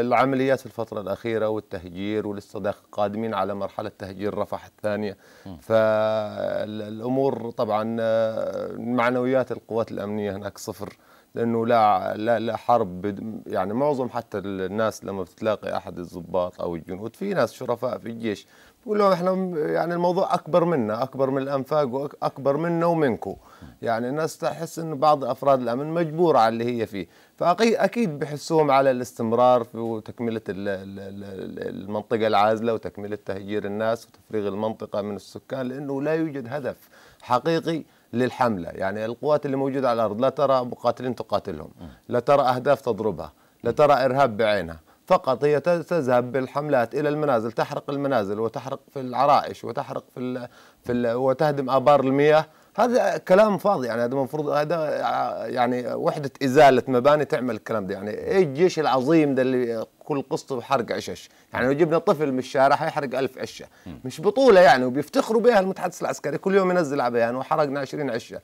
العمليات الفترة الأخيرة والتهجير ولسه داخل قادمين على مرحلة تهجير رفح الثانية فالأمور طبعا معنويات القوات الأمنية هناك صفر لأنه لا لا لا حرب يعني معظم حتى الناس لما بتلاقي أحد الضباط أو الجنود في ناس شرفاء في الجيش بقول لهم احنا يعني الموضوع أكبر منا أكبر من الأنفاق وأكبر منا ومنكم يعني الناس تحس انه بعض افراد الامن مجبوره على اللي هي فيه فاكيد بحسهم على الاستمرار في تكمله المنطقه العازله وتكمله تهجير الناس وتفريغ المنطقه من السكان لانه لا يوجد هدف حقيقي للحمله يعني القوات اللي موجوده على الارض لا ترى مقاتلين تقاتلهم لا ترى اهداف تضربها لا ترى ارهاب بعينها فقط هي تذهب بالحملات الى المنازل تحرق المنازل وتحرق في العرائش وتحرق في في وتهدم ابار المياه هذا كلام فاضي يعني هذا المفروض هذا آه، يعني وحده ازاله مباني تعمل الكلام ده يعني ايه الجيش العظيم ده اللي كل قصته بحرق عشش يعني لو جبنا طفل من الشارع حيحرق ألف عشه مش بطوله يعني وبيفتخروا بها المتحدث العسكري كل يوم ينزل على بيان وحرقنا 20 عشه